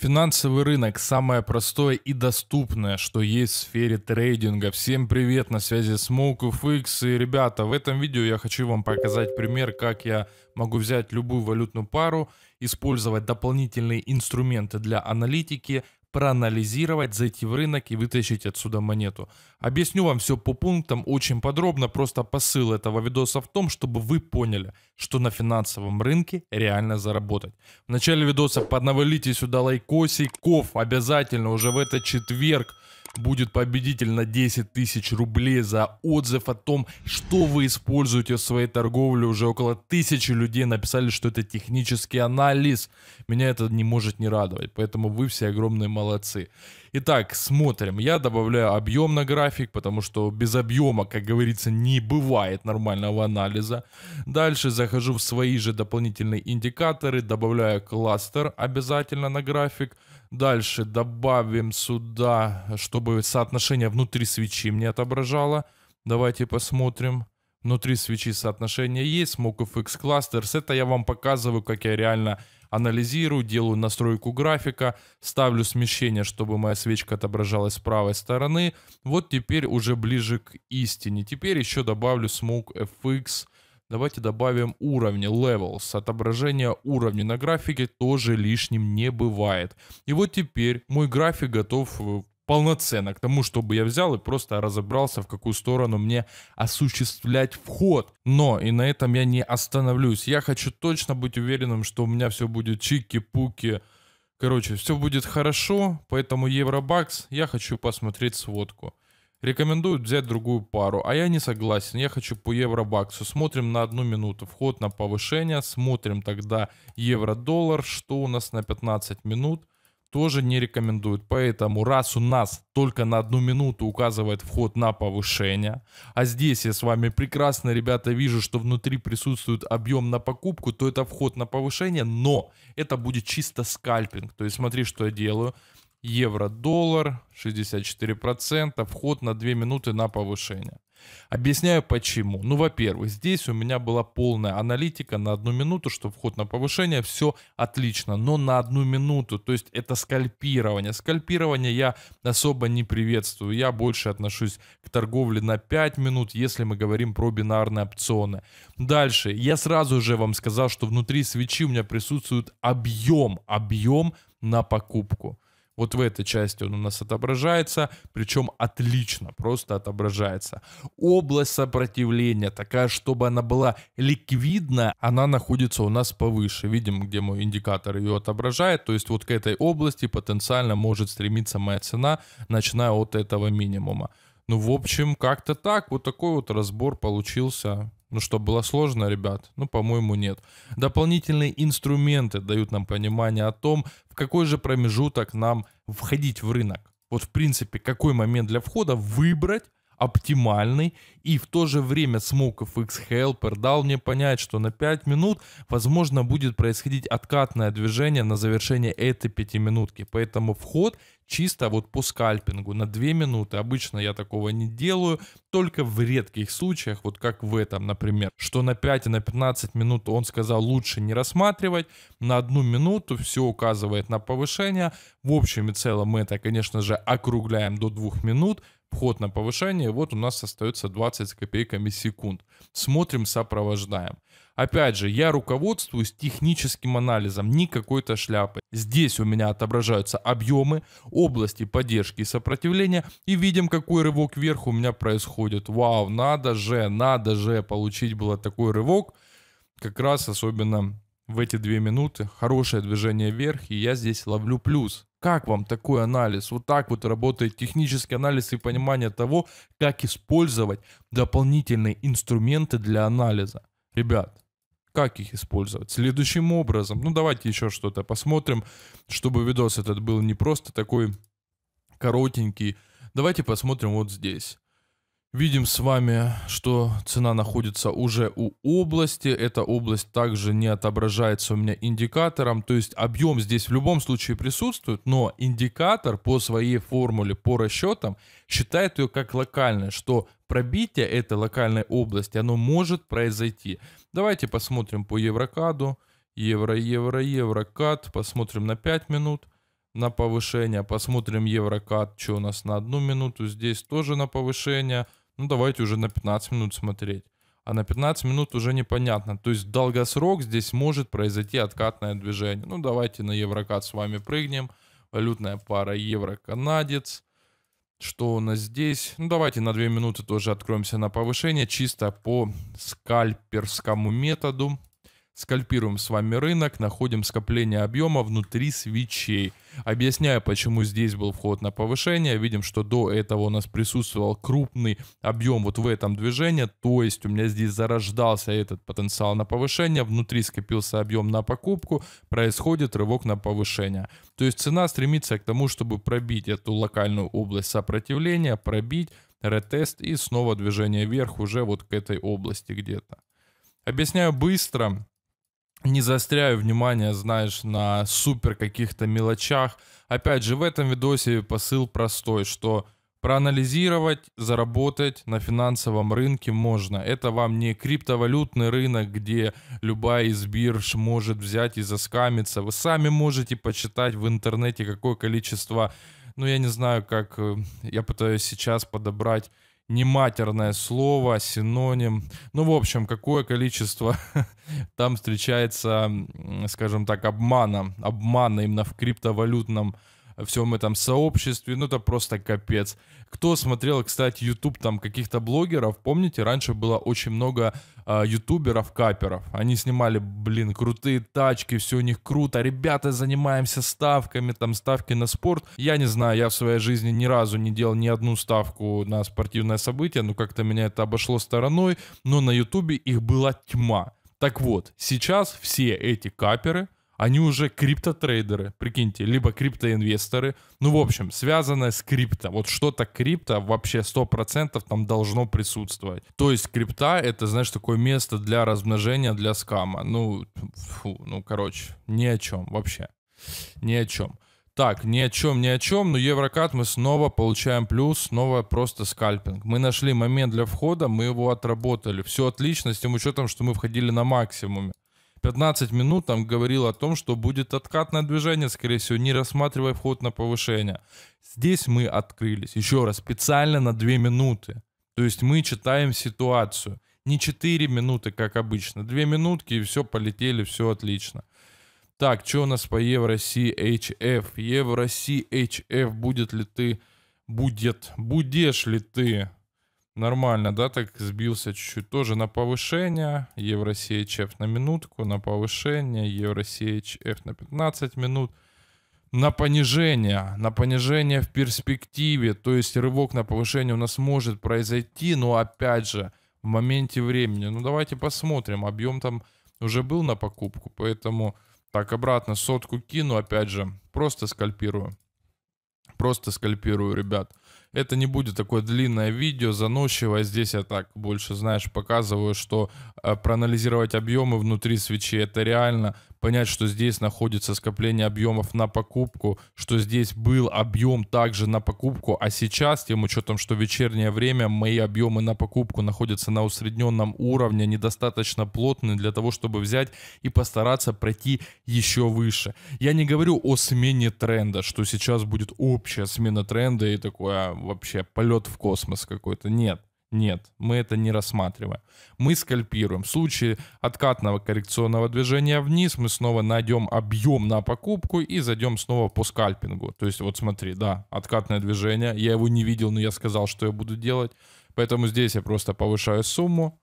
Финансовый рынок – самое простое и доступное, что есть в сфере трейдинга. Всем привет, на связи SmokeFX. И, ребята, в этом видео я хочу вам показать пример, как я могу взять любую валютную пару, использовать дополнительные инструменты для аналитики, проанализировать, зайти в рынок и вытащить отсюда монету. Объясню вам все по пунктам очень подробно, просто посыл этого видоса в том, чтобы вы поняли, что на финансовом рынке реально заработать. В начале видоса поднавалите сюда лайкосиков, обязательно уже в этот четверг будет победитель на 10 тысяч рублей за отзыв о том, что вы используете в своей торговле. Уже около тысячи людей написали, что это технический анализ. Меня это не может не радовать, поэтому вы все огромные молодцы. Итак, смотрим. Я добавляю объем на график, потому что без объема, как говорится, не бывает нормального анализа. Дальше захожу в свои же дополнительные индикаторы, добавляю кластер обязательно на график. Дальше добавим сюда, чтобы соотношение внутри свечи мне отображало. Давайте посмотрим. Внутри свечи соотношение есть, Smokov X Clusters. Это я вам показываю, как я реально анализирую, делаю настройку графика, ставлю смещение, чтобы моя свечка отображалась с правой стороны. Вот теперь уже ближе к истине. Теперь еще добавлю Smoke FX. Давайте добавим уровни, levels. Отображение уровней на графике тоже лишним не бывает. И вот теперь мой график готов э, полноценно к тому, чтобы я взял и просто разобрался, в какую сторону мне осуществлять вход. Но и на этом я не остановлюсь. Я хочу точно быть уверенным, что у меня все будет чики-пуки. Короче, все будет хорошо, поэтому Евробакс, я хочу посмотреть сводку. Рекомендуют взять другую пару, а я не согласен, я хочу по евробаксу. Смотрим на одну минуту, вход на повышение, смотрим тогда евро-доллар, что у нас на 15 минут – тоже не рекомендуют. Поэтому раз у нас только на одну минуту указывает вход на повышение, а здесь я с вами прекрасно, ребята, вижу, что внутри присутствует объем на покупку, то это вход на повышение, но это будет чисто скальпинг. То есть смотри, что я делаю. Евро-доллар, 64%, вход на 2 минуты на повышение. Объясняю почему. Ну, во-первых, здесь у меня была полная аналитика на одну минуту, что вход на повышение, все отлично, но на одну минуту, то есть это скальпирование. Скальпирование я особо не приветствую, я больше отношусь к торговле на 5 минут, если мы говорим про бинарные опционы. Дальше, я сразу же вам сказал, что внутри свечи у меня присутствует объем, объем на покупку. Вот в этой части он у нас отображается, причем отлично просто отображается. Область сопротивления такая, чтобы она была ликвидна, она находится у нас повыше. Видим, где мой индикатор ее отображает. То есть вот к этой области потенциально может стремиться моя цена, начиная от этого минимума. Ну, в общем, как-то так. Вот такой вот разбор получился. Ну что, было сложно, ребят? Ну, по-моему, нет. Дополнительные инструменты дают нам понимание о том, в какой же промежуток нам входить в рынок. Вот, в принципе, какой момент для входа выбрать оптимальный, и в то же время SmokeFX Helper дал мне понять, что на 5 минут, возможно, будет происходить откатное движение на завершение этой 5 минутки, поэтому вход чисто вот по скальпингу на 2 минуты. Обычно я такого не делаю, только в редких случаях, вот как в этом, например, что на 5 и на 15 минут он сказал лучше не рассматривать, на одну минуту все указывает на повышение. В общем и целом мы это, конечно же, округляем до 2 минут, вход на повышение, вот у нас остается 20 с копейками секунд. Смотрим, сопровождаем. Опять же, я руководствуюсь техническим анализом, не какой-то шляпы. Здесь у меня отображаются объемы, области поддержки и сопротивления, и видим, какой рывок вверх у меня происходит. Вау, надо же, надо же получить было такой рывок, как раз особенно в эти две минуты. Хорошее движение вверх, и я здесь ловлю плюс. Как вам такой анализ? Вот так вот работает технический анализ и понимание того, как использовать дополнительные инструменты для анализа. Ребят, как их использовать? Следующим образом. Ну, давайте еще что-то посмотрим, чтобы видос этот был не просто такой коротенький. Давайте посмотрим вот здесь. Видим с вами, что цена находится уже у области. Эта область также не отображается у меня индикатором. То есть объем здесь в любом случае присутствует, но индикатор по своей формуле, по расчетам считает ее как локальной, что пробитие этой локальной области, оно может произойти. Давайте посмотрим по еврокаду. Евро, евро, еврокад. Посмотрим на 5 минут на повышение. Посмотрим еврокад, что у нас на одну минуту. Здесь тоже на повышение ну давайте уже на 15 минут смотреть. А на 15 минут уже непонятно. То есть долгосрок здесь может произойти откатное движение. Ну давайте на еврокат с вами прыгнем. Валютная пара евро-канадец. Что у нас здесь? Ну давайте на 2 минуты тоже откроемся на повышение. Чисто по скальперскому методу. Скальпируем с вами рынок, находим скопление объема внутри свечей. Объясняю, почему здесь был вход на повышение. Видим, что до этого у нас присутствовал крупный объем вот в этом движении. То есть у меня здесь зарождался этот потенциал на повышение. Внутри скопился объем на покупку. Происходит рывок на повышение. То есть цена стремится к тому, чтобы пробить эту локальную область сопротивления, пробить ретест и снова движение вверх уже вот к этой области где-то. Объясняю быстро не застряю внимание, знаешь, на супер каких-то мелочах. Опять же, в этом видосе посыл простой, что проанализировать, заработать на финансовом рынке можно. Это вам не криптовалютный рынок, где любая из бирж может взять и заскамиться. Вы сами можете почитать в интернете, какое количество, ну я не знаю, как э, я пытаюсь сейчас подобрать нематерное слово, синоним. Ну, в общем, какое количество там встречается, скажем так, обмана, обмана именно в криптовалютном всем этом сообществе, ну это просто капец. Кто смотрел, кстати, YouTube там каких-то блогеров, помните, раньше было очень много э, а, ютуберов-каперов. Они снимали, блин, крутые тачки, все у них круто. Ребята, занимаемся ставками, там ставки на спорт. Я не знаю, я в своей жизни ни разу не делал ни одну ставку на спортивное событие, но как-то меня это обошло стороной, но на ютубе их была тьма. Так вот, сейчас все эти каперы, они уже криптотрейдеры, прикиньте, либо криптоинвесторы. Ну, в общем, связанное с крипто. Вот что-то крипто вообще 100% там должно присутствовать. То есть крипта — это, знаешь, такое место для размножения, для скама. Ну, фу, ну, короче, ни о чем вообще. Ни о чем. Так, ни о чем, ни о чем, но Еврокат мы снова получаем плюс, снова просто скальпинг. Мы нашли момент для входа, мы его отработали. Все отлично, с тем учетом, что мы входили на максимуме. 15 минут там говорил о том, что будет откатное движение, скорее всего, не рассматривая вход на повышение. Здесь мы открылись, еще раз, специально на 2 минуты. То есть мы читаем ситуацию. Не 4 минуты, как обычно. 2 минутки и все, полетели, все отлично. Так, что у нас по Евро CHF? Евро CHF, будет ли ты... Будет, будешь ли ты Нормально, да, так сбился чуть-чуть. Тоже на повышение. Евросеич F на минутку, на повышение. Евросеич F на 15 минут. На понижение, на понижение в перспективе. То есть рывок на повышение у нас может произойти, но опять же, в моменте времени. Ну, давайте посмотрим. Объем там уже был на покупку, поэтому так, обратно сотку кину, опять же, просто скальпирую просто скальпирую ребят. Это не будет такое длинное видео, заносчивое. Здесь я так больше, знаешь, показываю, что э, проанализировать объемы внутри свечи это реально понять, что здесь находится скопление объемов на покупку, что здесь был объем также на покупку, а сейчас, тем учетом, что вечернее время, мои объемы на покупку находятся на усредненном уровне, недостаточно плотны для того, чтобы взять и постараться пройти еще выше. Я не говорю о смене тренда, что сейчас будет общая смена тренда и такое а, вообще полет в космос какой-то. Нет. Нет, мы это не рассматриваем. Мы скальпируем. В случае откатного коррекционного движения вниз мы снова найдем объем на покупку и зайдем снова по скальпингу. То есть вот смотри, да, откатное движение. Я его не видел, но я сказал, что я буду делать. Поэтому здесь я просто повышаю сумму.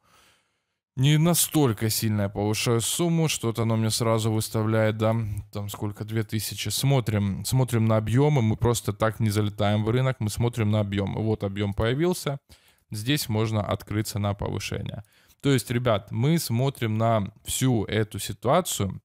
Не настолько сильно я повышаю сумму, что-то оно мне сразу выставляет, да, там сколько, 2000. Смотрим, смотрим на объемы, мы просто так не залетаем в рынок, мы смотрим на объемы. Вот объем появился здесь можно открыться на повышение. То есть, ребят, мы смотрим на всю эту ситуацию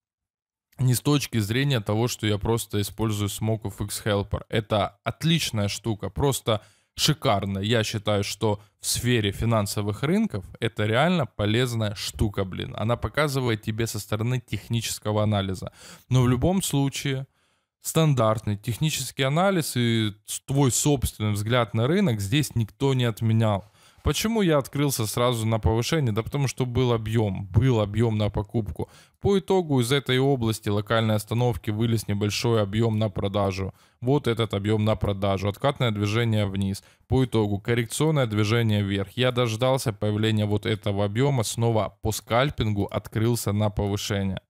не с точки зрения того, что я просто использую Smoke of X Helper. Это отличная штука, просто шикарно. Я считаю, что в сфере финансовых рынков это реально полезная штука, блин. Она показывает тебе со стороны технического анализа. Но в любом случае стандартный технический анализ и твой собственный взгляд на рынок здесь никто не отменял. Почему я открылся сразу на повышение? Да потому что был объем, был объем на покупку. По итогу из этой области локальной остановки вылез небольшой объем на продажу. Вот этот объем на продажу. Откатное движение вниз. По итогу коррекционное движение вверх. Я дождался появления вот этого объема. Снова по скальпингу открылся на повышение.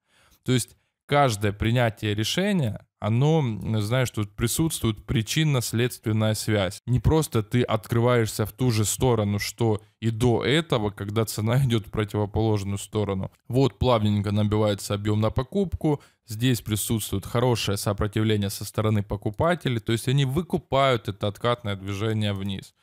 То есть каждое принятие решения оно, знаешь, тут присутствует причинно-следственная связь. Не просто ты открываешься в ту же сторону, что и до этого, когда цена идет в противоположную сторону. Вот плавненько набивается объем на покупку, здесь присутствует хорошее сопротивление со стороны покупателей, то есть они выкупают это откатное движение вниз.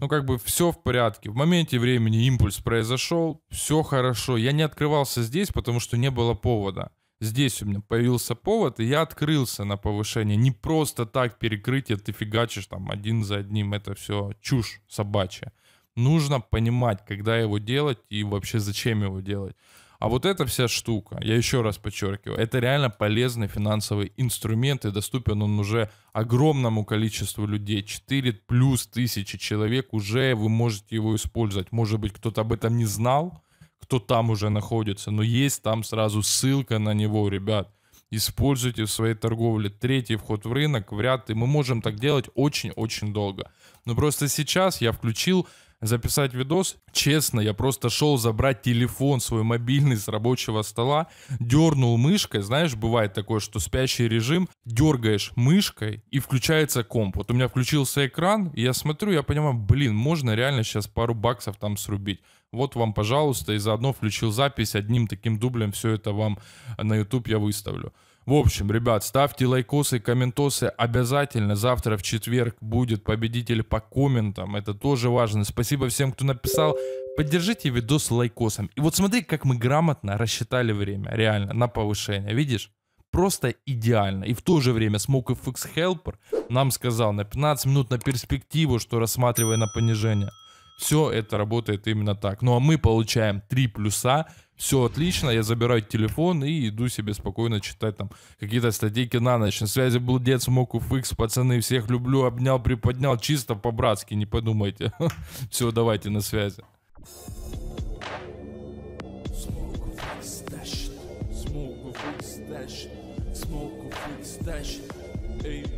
Ну, как бы все в порядке. В моменте времени импульс произошел, все хорошо. Я не открывался здесь, потому что не было повода здесь у меня появился повод, и я открылся на повышение. Не просто так перекрытие, ты фигачишь там один за одним, это все чушь собачья. Нужно понимать, когда его делать и вообще зачем его делать. А вот эта вся штука, я еще раз подчеркиваю, это реально полезный финансовый инструмент, и доступен он уже огромному количеству людей. 4 плюс тысячи человек уже вы можете его использовать. Может быть, кто-то об этом не знал, кто там уже находится, но есть там сразу ссылка на него, ребят. Используйте в своей торговле третий вход в рынок, вряд ли. Мы можем так делать очень-очень долго. Но просто сейчас я включил записать видос. Честно, я просто шел забрать телефон свой мобильный с рабочего стола, дернул мышкой. Знаешь, бывает такое, что спящий режим, дергаешь мышкой и включается комп. Вот у меня включился экран, и я смотрю, я понимаю, блин, можно реально сейчас пару баксов там срубить вот вам, пожалуйста, и заодно включил запись, одним таким дублем все это вам на YouTube я выставлю. В общем, ребят, ставьте лайкосы, комментосы обязательно. Завтра в четверг будет победитель по комментам. Это тоже важно. Спасибо всем, кто написал. Поддержите видос лайкосом. И вот смотри, как мы грамотно рассчитали время. Реально, на повышение. Видишь? Просто идеально. И в то же время Smoke FX Helper нам сказал на 15 минут на перспективу, что рассматривая на понижение. Все это работает именно так. Ну а мы получаем три плюса, все отлично, я забираю телефон и иду себе спокойно читать там какие-то статейки на ночь. На связи был дед с X, пацаны, всех люблю, обнял, приподнял, чисто по-братски, не подумайте. Все, давайте на связи. Smoke of extension. Smoke of extension.